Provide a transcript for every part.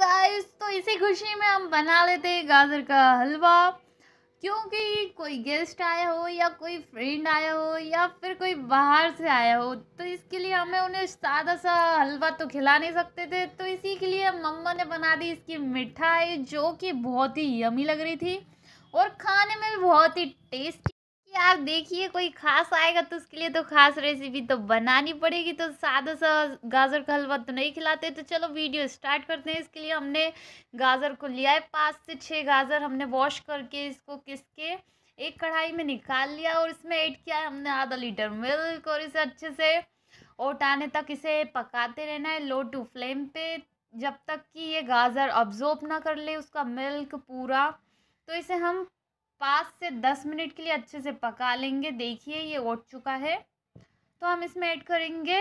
guys तो इसी खुशी में हम बना लेते हैं गाजर का हलवा क्योंकि कोई गेस्ट आया हो या कोई फ्रेंड आया हो या फिर कोई बाहर से आया हो तो इसके लिए हमें उन्हें सादा सा हलवा तो खिला नहीं सकते थे तो इसी के लिए मम्मा ने बना दी इसकी मिठाई जो कि बहुत ही यमी लग रही थी और खाने में भी बहुत ही टेस्टी यार देखिए कोई खास आएगा तो उसके लिए तो खास रेसिपी तो बनानी पड़ेगी तो सादा सा गाजर का हलवा तो नहीं खिलाते तो चलो वीडियो स्टार्ट करते हैं इसके लिए हमने गाजर को लिया है पाँच से छः गाजर हमने वॉश करके इसको किस के एक कढ़ाई में निकाल लिया और इसमें ऐड किया है हमने आधा लीटर मिल्क और इसे अच्छे से ओटाने तक इसे पकाते रहना है लो टू फ्लेम पे जब तक कि ये गाजर ऑब्जॉर्ब ना कर ले उसका मिल्क पूरा तो इसे हम पाँच से दस मिनट के लिए अच्छे से पका लेंगे देखिए ये उठ चुका है तो हम इसमें ऐड करेंगे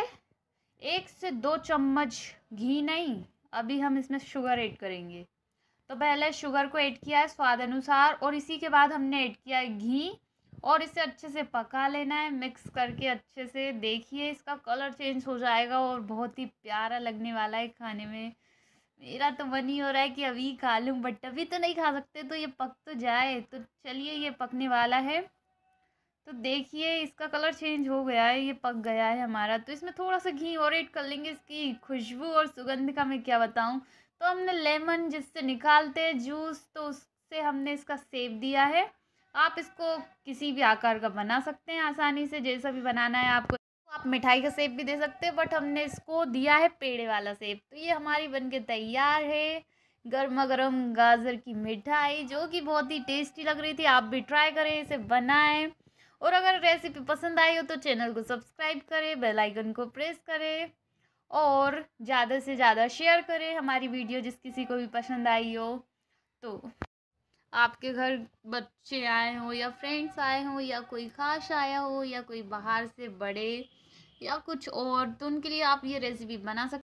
एक से दो चम्मच घी नहीं अभी हम इसमें शुगर ऐड करेंगे तो पहले शुगर को ऐड किया है स्वाद अनुसार और इसी के बाद हमने ऐड किया है घी और इसे अच्छे से पका लेना है मिक्स करके अच्छे से देखिए इसका कलर चेंज हो जाएगा और बहुत ही प्यारा लगने वाला है खाने में मेरा तो मन ही हो रहा है कि अभी खा लूँ बट अभी तो नहीं खा सकते तो ये पक तो जाए तो चलिए ये पकने वाला है तो देखिए इसका कलर चेंज हो गया है ये पक गया है हमारा तो इसमें थोड़ा सा घी और ऐड कर लेंगे इसकी खुशबू और सुगंध का मैं क्या बताऊँ तो हमने लेमन जिससे निकालते हैं जूस तो उससे हमने इसका सेब दिया है आप इसको किसी भी आकार का बना सकते हैं आसानी से जैसा भी बनाना है आपको मिठाई का सेब भी दे सकते हैं बट हमने इसको दिया है पेड़े वाला सेब तो ये हमारी बन के तैयार है गर्मा गर्म गाजर की मिठाई जो कि बहुत ही टेस्टी लग रही थी आप भी ट्राई करें इसे बनाएं और अगर रेसिपी पसंद आई हो तो चैनल को सब्सक्राइब करें बेल आइकन को प्रेस करें और ज़्यादा से ज़्यादा शेयर करें हमारी वीडियो जिस किसी को भी पसंद आई हो तो आपके घर बच्चे आए हों या फ्रेंड्स आए हों या कोई खास आया हो या कोई बाहर से बड़े या कुछ और तो उनके लिए आप ये रेसिपी बना सकते